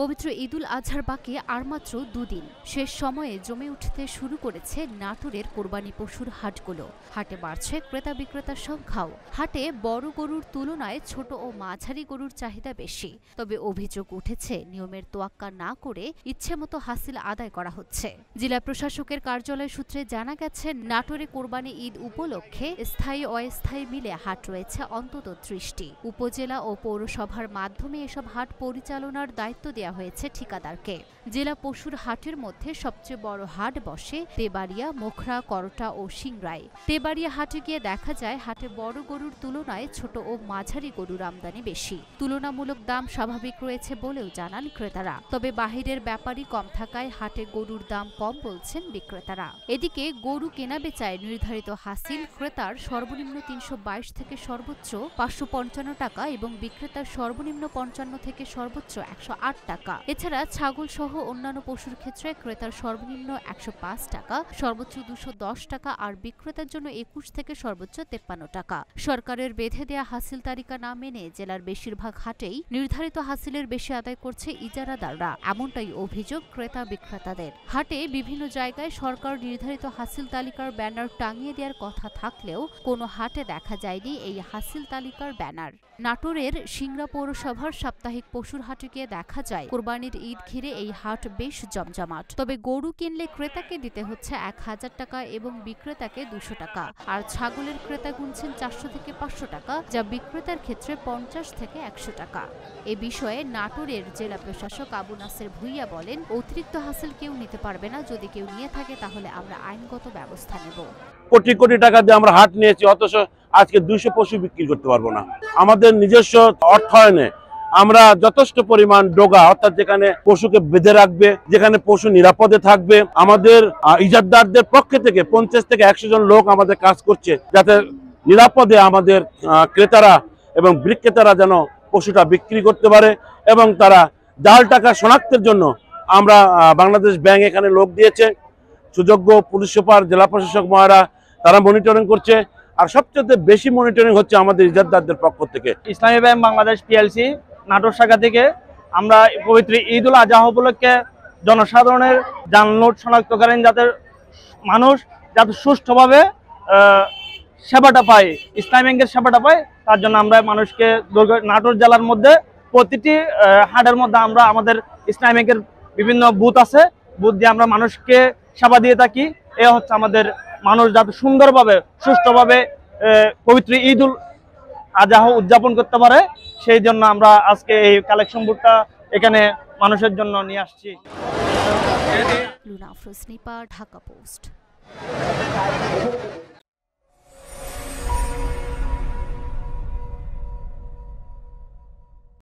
পবিত্র ঈদুল আজহার বাকি আর মাত্র দুদিন শেষ সময়ে জমে উঠতে শুরু করেছে নাটোরের কোরবানি পশুর হাটগুলো হাটে বাড়ছে ক্রেতা বিক্রেতার সংখ্যাও হাটে বড় গরুর তুলনায় ছোট ও মাঝারি গরুর চাহিদা বেশি তবে অভিযোগ উঠেছে নিয়মের তোয়াক্কা না করে ইচ্ছেমতো হাসিল আদায় করা হচ্ছে জেলা প্রশাসকের কার্যালয় সূত্রে জানা গেছে নাটোরে কোরবানি ঈদ উপলক্ষে স্থায়ী অস্থায়ী মিলে হাট রয়েছে অন্তত ত্রিশটি উপজেলা ও পৌরসভার মাধ্যমে এসব হাট পরিচালনার দায়িত্ব দেওয়া দেয়া হয়েছে ঠিকাদারকে জেলা পশুর হাটের মধ্যে সবচেয়ে বড় হাট বসে তেবাড়িয়া মোখরা করটা ও সিংরায় তেবাড়িয়া হাটে গিয়ে দেখা যায় হাটে বড় গরুর তুলনায় ছোট ও মাঝারি গরুর আমদানি বেশি তুলনামূলক দাম স্বাভাবিক রয়েছে বলেও জানান ক্রেতারা তবে বাহিরের ব্যাপারই কম থাকায় হাটে গরুর দাম কম বলছেন বিক্রেতারা এদিকে গরু কেনা বেচায় নির্ধারিত হাসিল ক্রেতার সর্বনিম্ন তিনশো থেকে সর্বোচ্চ পাঁচশো টাকা এবং বিক্রেতার সর্বনিম্ন পঞ্চান্ন থেকে সর্বোচ্চ একশো আট টাকা এছাড়া ছাগল সহ অন্যান্য পশুর ক্ষেত্রে ক্রেতার সর্বনিম্ন একশো টাকা সর্বোচ্চ দুশো টাকা আর বিক্রেতার জন্য একুশ থেকে সর্বোচ্চ তেপ্পান্ন টাকা সরকারের বেঁধে দেয়া হাসিল তালিকা না মেনে জেলার বেশিরভাগ হাটেই নির্ধারিত হাসিলের বেশি আদায় করছে ইজারাদাররা এমনটাই অভিযোগ ক্রেতা বিক্রেতাদের হাটে বিভিন্ন জায়গায় সরকার নির্ধারিত হাসিল তালিকার ব্যানার টাঙিয়ে দেওয়ার কথা থাকলেও কোনো হাটে দেখা যায়নি এই হাসিল তালিকার ব্যানার নাটোরের সিংড়া পৌরসভার সাপ্তাহিক পশুর হাটে গিয়ে দেখা যায় হওয়ায় কোরবানির ঈদ ঘিরে এই হাট বেশ জমজমাট তবে গরু কিনলে ক্রেতাকে দিতে হচ্ছে এক হাজার টাকা এবং বিক্রেতাকে দুশো টাকা আর ছাগলের ক্রেতা গুনছেন চারশো থেকে পাঁচশো টাকা যা বিক্রেতার ক্ষেত্রে পঞ্চাশ থেকে একশো টাকা এ বিষয়ে নাটোরের জেলা প্রশাসক আবু নাসের ভুইয়া বলেন অতিরিক্ত হাসিল কেউ নিতে পারবে না যদি কেউ নিয়ে থাকে তাহলে আমরা আইনগত ব্যবস্থা নেব কোটি কোটি টাকা দিয়ে আমরা হাট নিয়েছি অথচ আজকে দুইশো পশু বিক্রি করতে পারবো না আমাদের নিজস্ব অর্থায়নে আমরা যথেষ্ট পরিমাণ ডোগা অর্থাৎ যেখানে পশুকে বেঁধে রাখবে যেখানে পশু নিরাপদে থাকবে আমাদের ইজাদদারদের পক্ষে থেকে পঞ্চাশ থেকে একশো জন লোক আমাদের কাজ করছে যাতে নিরাপদে আমাদের ক্রেতারা এবং বিক্রেতারা যেন পশুটা বিক্রি করতে পারে এবং তারা জাল টাকা শনাক্তের জন্য আমরা বাংলাদেশ ব্যাংক এখানে লোক দিয়েছে সুযোগ্য পুলিশ সুপার জেলা প্রশাসক মহারা তারা মনিটরিং করছে আর সবচেয়ে বেশি মনিটরিং হচ্ছে আমাদের ইজাদদারদের পক্ষ থেকে ইসলামী ব্যাংক বাংলাদেশ পিএলসি নাটোর শাখা থেকে আমরা পবিত্র ঈদুল আজহা উপলক্ষে জনসাধারণের লোট শনাক্ত করেন যাতে মানুষ যাতে সুষ্ঠুভাবে সেবাটা পায় ইসলাম ব্যাংকের সেবাটা পায় তার জন্য আমরা মানুষকে নাটোর জেলার মধ্যে প্রতিটি হাটের মধ্যে আমরা আমাদের ইসলাম ব্যাংকের বিভিন্ন বুথ আছে বুথ দিয়ে আমরা মানুষকে সেবা দিয়ে থাকি এ হচ্ছে আমাদের মানুষ যাতে সুন্দরভাবে সুষ্ঠুভাবে পবিত্র ঈদুল আজাহ উদযাপন করতে পারে সেই জন্য আমরা আজকে এই কালেকশন বুটটা এখানে মানুষের জন্য নিয়ে আসছি ঢাকা পোস্ট